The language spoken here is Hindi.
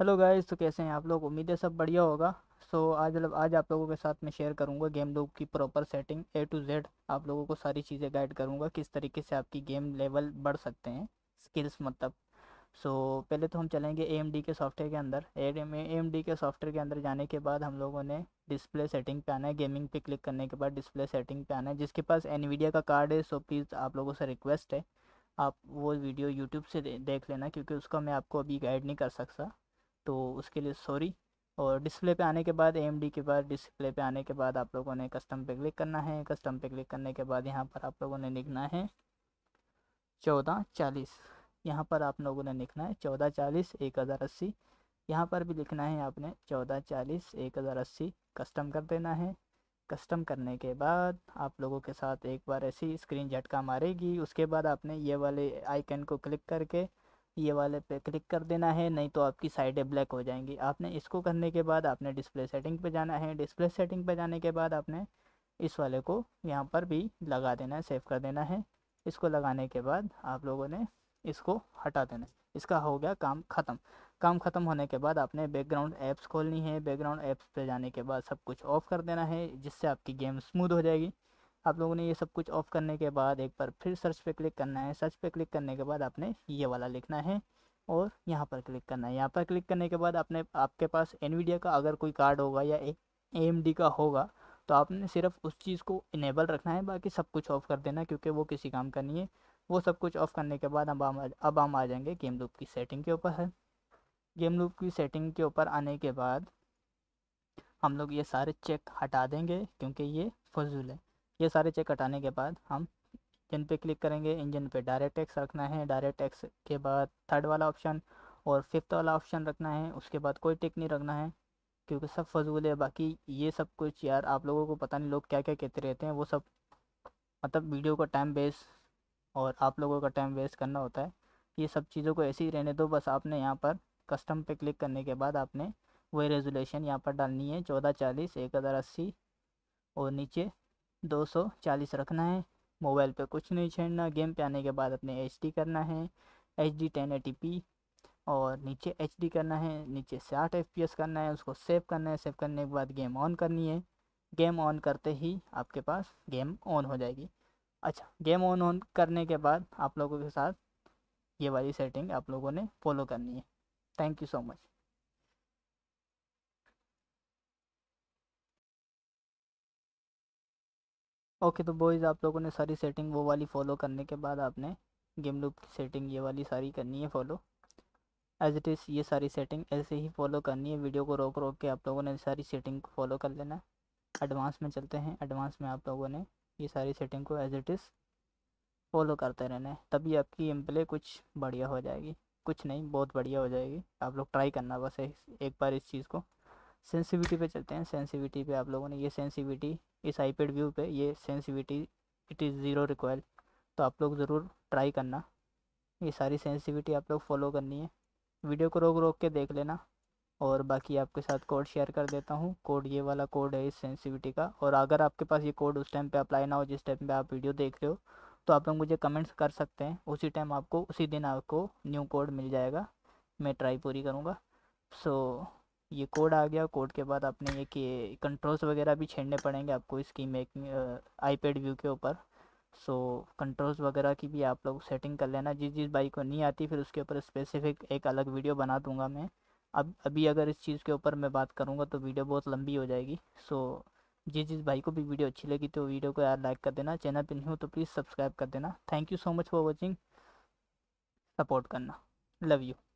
हेलो गाइस तो कैसे हैं आप लोग उम्मीद है सब बढ़िया होगा सो so, आज मतलब आज आप लोगों के साथ मैं शेयर करूंगा गेम लूप की proper setting A to Z आप लोगों को सारी चीज़ें गाइड करूंगा किस तरीके से आपकी गेम लेवल बढ़ सकते हैं स्किल्स मतलब सो so, पहले तो हम चलेंगे ए के सॉफ्टवेयर के अंदर ए के सॉफ्टवेयर के अंदर जाने के बाद हम लोगों ने डिस्प्ले सेटिंग पे आना है गेमिंग पे क्लिक करने के बाद डिस्प्ले सेटिंग पे आना है जिसके पास एनवीडिया का कार्ड है सो प्लीज़ आप लोगों से रिक्वेस्ट है आप वो वीडियो यूट्यूब से देख लेना क्योंकि उसका मैं आपको अभी गाइड नहीं कर सकता तो उसके लिए सॉरी और डिस्प्ले पे आने के बाद एम के बाद डिस्प्ले पे आने के बाद आप लोगों ने कस्टम पे क्लिक करना है कस्टम पे क्लिक करने के बाद यहाँ पर आप लोगों ने लिखना है चौदह चालीस यहाँ पर आप लोगों ने लिखना है चौदह चालीस एक हज़ार अस्सी यहाँ पर भी लिखना है आपने चौदह चालीस एक हज़ार अस्सी कस्टम कर देना है कस्टम करने के बाद आप लोगों के साथ एक बार ऐसी स्क्रीन झटका मारेगी उसके बाद आपने ये वाले आइकन को क्लिक करके ये वाले पे क्लिक कर देना है नहीं तो आपकी साइडें ब्लैक हो जाएंगी आपने इसको करने के बाद आपने डिस्प्ले सेटिंग पे जाना है डिस्प्ले सेटिंग पे जाने के बाद आपने इस वाले को यहाँ पर भी लगा देना है सेव कर देना है इसको लगाने के बाद आप लोगों ने इसको हटा देना है इसका हो गया काम ख़त्म काम ख़त्म होने के बाद आपने बैकग्राउंड ऐप्स खोलनी है बैकग्राउंड ऐप्स पर जाने के बाद सब कुछ ऑफ़ कर देना है जिससे आपकी गेम स्मूथ हो जाएगी आप लोगों ने ये सब कुछ ऑफ करने के बाद एक बार फिर सर्च पे क्लिक करना है सर्च पे क्लिक करने के बाद आपने ये वाला लिखना है और यहाँ पर क्लिक करना है यहाँ पर क्लिक करने के बाद आपने आपके पास एनवीडिया का अगर कोई कार्ड होगा या एक ए का होगा तो आपने सिर्फ उस चीज़ को इनेबल रखना है बाकी सब कुछ ऑफ़ कर देना क्योंकि वो किसी काम का नहीं है वो सब कुछ ऑफ़ करने के बाद अब हम अब हम आ जाएंगे गेम लूप की सेटिंग के ऊपर है गेम लूप की सेटिंग के ऊपर आने के बाद हम लोग ये सारे चेक हटा देंगे क्योंकि ये फजूल है ये सारे चेक हटाने के बाद हम इंजन पे क्लिक करेंगे इंजन पे डायरेक्ट टैक्स रखना है डायरेक्ट टैक्स के बाद थर्ड वाला ऑप्शन और फिफ्थ वाला ऑप्शन रखना है उसके बाद कोई टिक नहीं रखना है क्योंकि सब फजूल है बाकी ये सब कुछ यार आप लोगों को पता नहीं लोग क्या क्या कहते रहते हैं वो सब मतलब वीडियो का टाइम वेस्ट और आप लोगों का टाइम वेस्ट करना होता है ये सब चीज़ों को ऐसे ही रहने दो बस आपने यहाँ पर कस्टम पे क्लिक करने के बाद आपने वही रेजोल्यूशन यहाँ पर डालनी है चौदह चालीस एक हज़ार अस्सी और नीचे 240 रखना है मोबाइल पे कुछ नहीं छेड़ना गेम पे आने के बाद अपने एच करना है एच डी टेन और नीचे एच करना है नीचे साठ एफ करना है उसको सेव करना है सेव करने के बाद गेम ऑन करनी है गेम ऑन करते ही आपके पास गेम ऑन हो जाएगी अच्छा गेम ऑन ऑन करने के बाद आप लोगों के साथ ये वाली सेटिंग आप लोगों ने फॉलो करनी है thank you so much okay तो बॉयज़ आप लोगों ने सारी सेटिंग वो वाली फ़ॉलो करने के बाद आपने गेम लूप की सेटिंग ये वाली सारी करनी है फॉलो एज इट इज़ ये सारी सेटिंग ऐसे ही फॉलो करनी है वीडियो को रोक रोक के आप लोगों ने सारी सेटिंग को फॉलो कर लेना है एडवांस में चलते हैं एडवांस में आप लोगों ने ये सारी सेटिंग को एज इट इज़ फॉलो करते रहना है तभी आपकी एम प्ले कुछ बढ़िया हो जाएगी कुछ नहीं बहुत बढ़िया हो जाएगी आप लोग ट्राई करना बस एक बार इस चीज़ को सेंसिविटी पे चलते हैं सेंसिविटी पे आप लोगों ने ये सेंसिविटी इस पेड व्यू पे ये sensitivity it is zero require तो आप लोग ज़रूर ट्राई करना ये सारी सेंसिविटी आप लोग फॉलो करनी है वीडियो को रोक रोक के देख लेना और बाकी आपके साथ कोड शेयर कर देता हूँ कोड ये वाला कोड है इस सेंसिविटी का और अगर आपके पास ये कोड उस टाइम पे अप्लाई ना हो जिस टाइम पे आप वीडियो देख रहे हो तो आप लोग मुझे कमेंट्स कर सकते हैं उसी टाइम आपको उसी दिन आपको न्यू कोड मिल जाएगा मैं ट्राई पूरी करूँगा सो so, ये कोड आ गया कोड के बाद आपने ये कि कंट्रोल्स वगैरह भी छेड़ने पड़ेंगे आपको इसकी आई आईपैड व्यू के ऊपर सो कंट्रोल्स वगैरह की भी आप लोग सेटिंग कर लेना जिस जिस बाइक को नहीं आती फिर उसके ऊपर स्पेसिफिक एक अलग वीडियो बना दूंगा मैं अब अभी अगर इस चीज़ के ऊपर मैं बात करूँगा तो वीडियो बहुत लंबी हो जाएगी सो जिस जिस भाई को भी वीडियो अच्छी लगी तो वीडियो को यार लाइक कर देना चैनल पर नहीं हो तो प्लीज़ सब्सक्राइब कर देना thank you so much for watching support करना लव यू